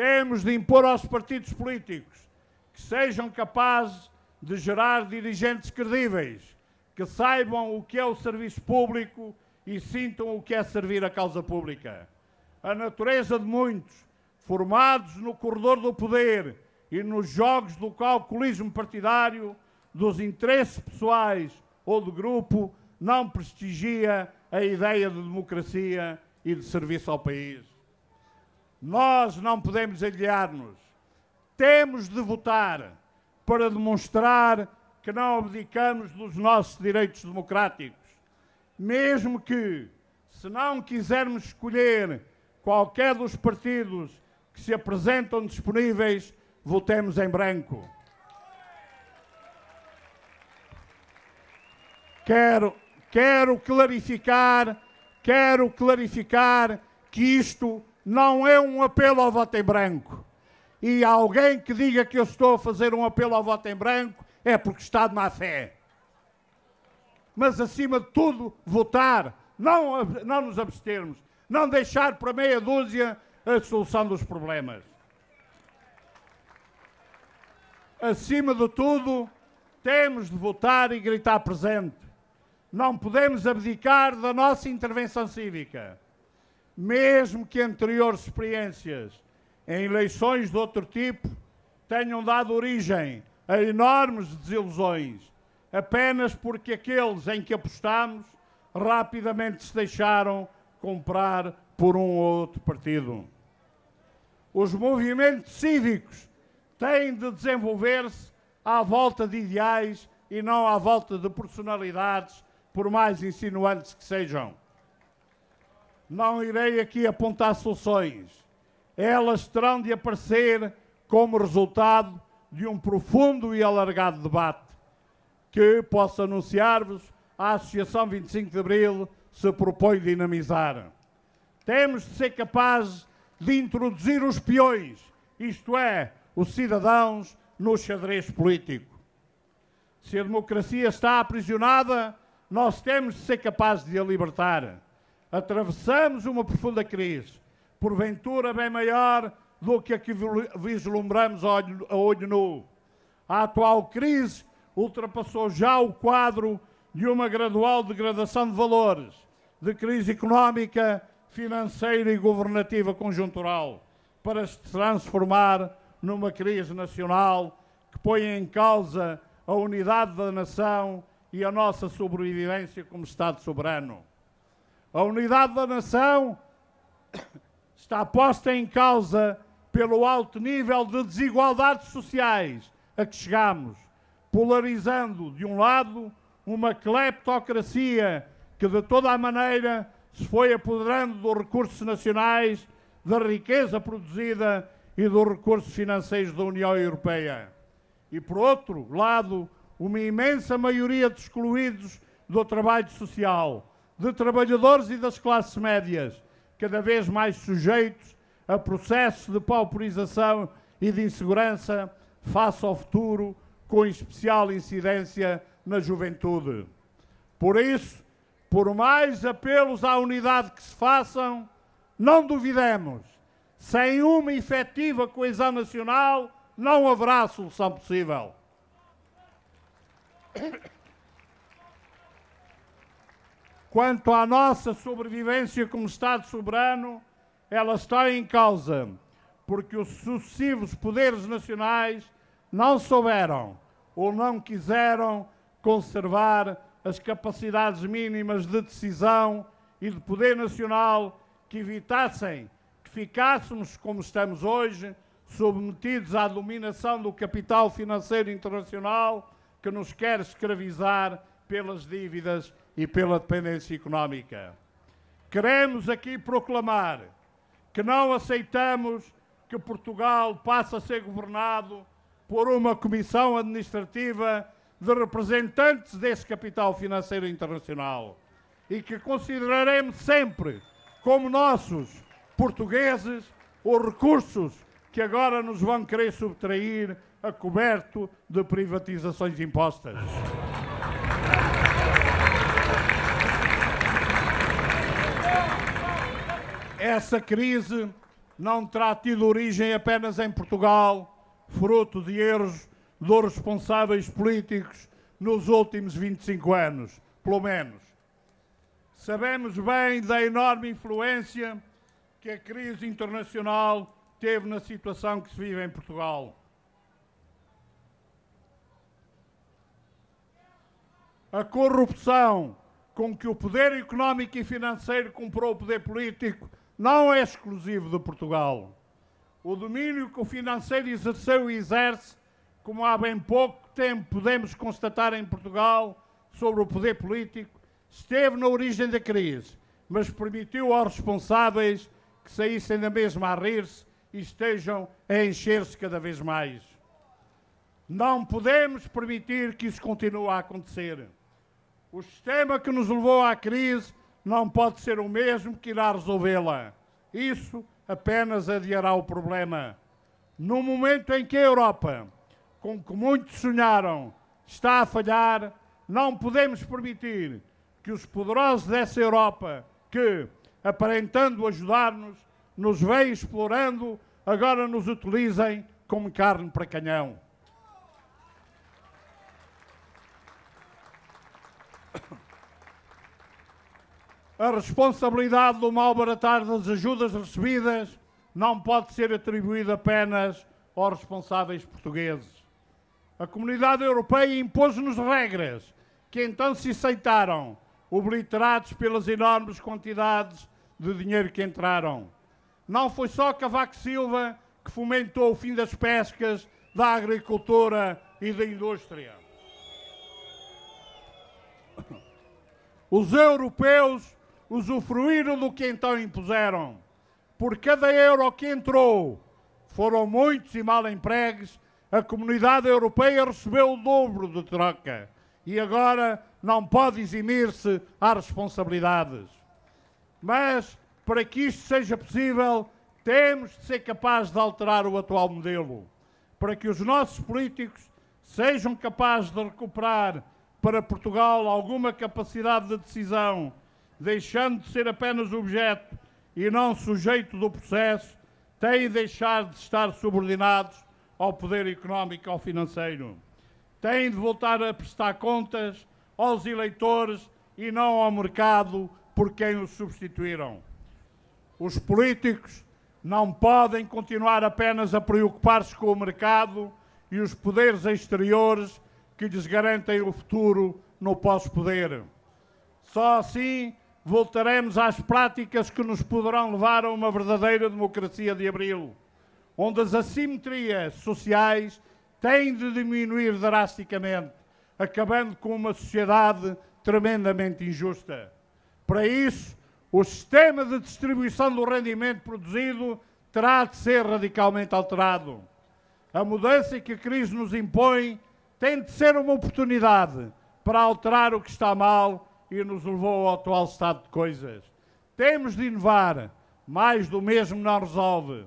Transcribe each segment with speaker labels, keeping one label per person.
Speaker 1: Temos de impor aos partidos políticos que sejam capazes de gerar dirigentes credíveis, que saibam o que é o serviço público e sintam o que é servir a causa pública. A natureza de muitos, formados no corredor do poder e nos jogos do calculismo partidário, dos interesses pessoais ou de grupo, não prestigia a ideia de democracia e de serviço ao país. Nós não podemos aliar-nos. Temos de votar para demonstrar que não abdicamos dos nossos direitos democráticos. Mesmo que, se não quisermos escolher qualquer dos partidos que se apresentam disponíveis, votemos em branco. Quero, quero clarificar, quero clarificar que isto não é um apelo ao voto em branco. E alguém que diga que eu estou a fazer um apelo ao voto em branco é porque está de má fé. Mas, acima de tudo, votar, não, não nos abstermos, não deixar para meia dúzia a solução dos problemas. Acima de tudo, temos de votar e gritar presente. Não podemos abdicar da nossa intervenção cívica mesmo que anteriores experiências em eleições de outro tipo tenham dado origem a enormes desilusões, apenas porque aqueles em que apostamos rapidamente se deixaram comprar por um ou outro partido. Os movimentos cívicos têm de desenvolver-se à volta de ideais e não à volta de personalidades, por mais insinuantes que sejam. Não irei aqui apontar soluções. Elas terão de aparecer como resultado de um profundo e alargado debate que posso anunciar-vos a Associação 25 de Abril se propõe dinamizar. Temos de ser capazes de introduzir os peões, isto é, os cidadãos, no xadrez político. Se a democracia está aprisionada, nós temos de ser capazes de a libertar atravessamos uma profunda crise, porventura bem maior do que a que vislumbramos a olho, a olho nu. A atual crise ultrapassou já o quadro de uma gradual degradação de valores, de crise económica, financeira e governativa conjuntural, para se transformar numa crise nacional que põe em causa a unidade da nação e a nossa sobrevivência como Estado soberano. A unidade da nação está posta em causa pelo alto nível de desigualdades sociais a que chegamos, polarizando, de um lado, uma cleptocracia que, de toda a maneira, se foi apoderando dos recursos nacionais, da riqueza produzida e dos recursos financeiros da União Europeia. E, por outro lado, uma imensa maioria de excluídos do trabalho social, de trabalhadores e das classes médias, cada vez mais sujeitos a processos de pauperização e de insegurança face ao futuro, com especial incidência na juventude. Por isso, por mais apelos à unidade que se façam, não duvidemos. Sem uma efetiva coesão nacional, não haverá solução possível quanto à nossa sobrevivência como Estado soberano, ela está em causa, porque os sucessivos poderes nacionais não souberam ou não quiseram conservar as capacidades mínimas de decisão e de poder nacional que evitassem que ficássemos como estamos hoje, submetidos à dominação do capital financeiro internacional que nos quer escravizar pelas dívidas e pela dependência económica. Queremos aqui proclamar que não aceitamos que Portugal passe a ser governado por uma comissão administrativa de representantes desse capital financeiro internacional e que consideraremos sempre como nossos portugueses os recursos que agora nos vão querer subtrair a coberto de privatizações impostas. Essa crise não terá tido origem apenas em Portugal, fruto de erros dos responsáveis políticos nos últimos 25 anos, pelo menos. Sabemos bem da enorme influência que a crise internacional teve na situação que se vive em Portugal. A corrupção com que o poder económico e financeiro comprou o poder político não é exclusivo de Portugal. O domínio que o financeiro exerceu e exerce, como há bem pouco tempo podemos constatar em Portugal, sobre o poder político, esteve na origem da crise, mas permitiu aos responsáveis que saíssem da mesma a rir-se e estejam a encher-se cada vez mais. Não podemos permitir que isso continue a acontecer. O sistema que nos levou à crise não pode ser o mesmo que irá resolvê-la. Isso apenas adiará o problema. No momento em que a Europa, com que muitos sonharam, está a falhar, não podemos permitir que os poderosos dessa Europa, que, aparentando ajudar-nos, nos vêm explorando, agora nos utilizem como carne para canhão. A responsabilidade do malbaratar das ajudas recebidas não pode ser atribuída apenas aos responsáveis portugueses. A comunidade europeia impôs-nos regras que então se aceitaram, obliterados pelas enormes quantidades de dinheiro que entraram. Não foi só Cavaco Silva que fomentou o fim das pescas, da agricultura e da indústria. Os europeus usufruíram do que então impuseram. Por cada euro que entrou, foram muitos e mal empregues, a comunidade europeia recebeu o dobro de troca e agora não pode eximir-se a responsabilidades. Mas, para que isto seja possível, temos de ser capazes de alterar o atual modelo, para que os nossos políticos sejam capazes de recuperar para Portugal alguma capacidade de decisão deixando de ser apenas objeto e não sujeito do processo, têm de deixar de estar subordinados ao poder económico ou financeiro. Têm de voltar a prestar contas aos eleitores e não ao mercado por quem os substituíram. Os políticos não podem continuar apenas a preocupar-se com o mercado e os poderes exteriores que lhes garantem o futuro no pós-poder. Só assim voltaremos às práticas que nos poderão levar a uma verdadeira democracia de abril, onde as assimetrias sociais têm de diminuir drasticamente, acabando com uma sociedade tremendamente injusta. Para isso, o sistema de distribuição do rendimento produzido terá de ser radicalmente alterado. A mudança que a crise nos impõe tem de ser uma oportunidade para alterar o que está mal e nos levou ao atual estado de coisas. Temos de inovar, mais do mesmo não resolve.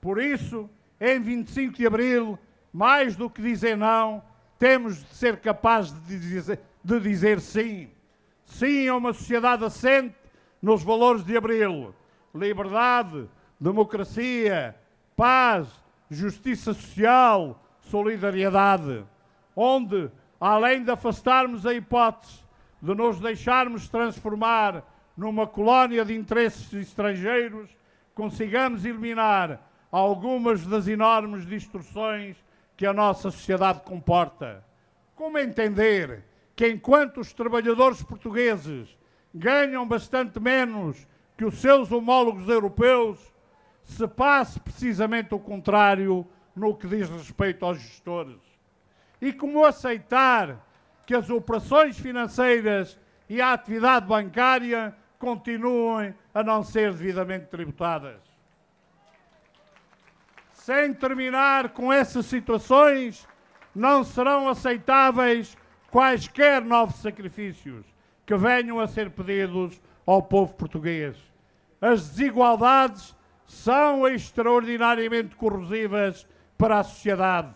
Speaker 1: Por isso, em 25 de abril, mais do que dizer não, temos de ser capazes de dizer, de dizer sim. Sim a uma sociedade assente nos valores de abril. Liberdade, democracia, paz, justiça social, solidariedade. Onde, além de afastarmos a hipótese de nos deixarmos transformar numa colónia de interesses estrangeiros, consigamos eliminar algumas das enormes distorções que a nossa sociedade comporta. Como entender que, enquanto os trabalhadores portugueses ganham bastante menos que os seus homólogos europeus, se passe precisamente o contrário no que diz respeito aos gestores? E como aceitar que as operações financeiras e a atividade bancária continuem a não ser devidamente tributadas. Sem terminar com essas situações, não serão aceitáveis quaisquer novos sacrifícios que venham a ser pedidos ao povo português. As desigualdades são extraordinariamente corrosivas para a sociedade.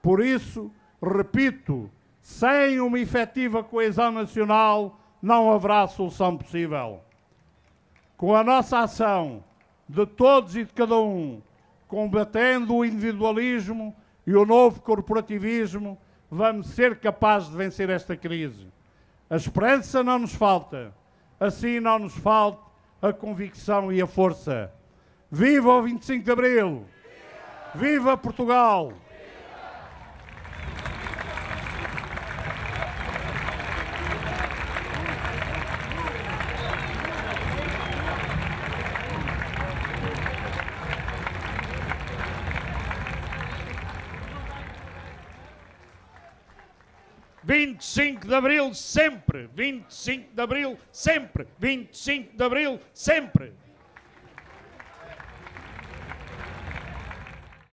Speaker 1: Por isso, repito, sem uma efetiva coesão nacional, não haverá solução possível. Com a nossa ação, de todos e de cada um, combatendo o individualismo e o novo corporativismo, vamos ser capazes de vencer esta crise. A esperança não nos falta, assim não nos falta a convicção e a força. Viva o 25 de Abril! Viva Portugal! 25 de Abril sempre, 25 de Abril sempre, 25 de Abril sempre.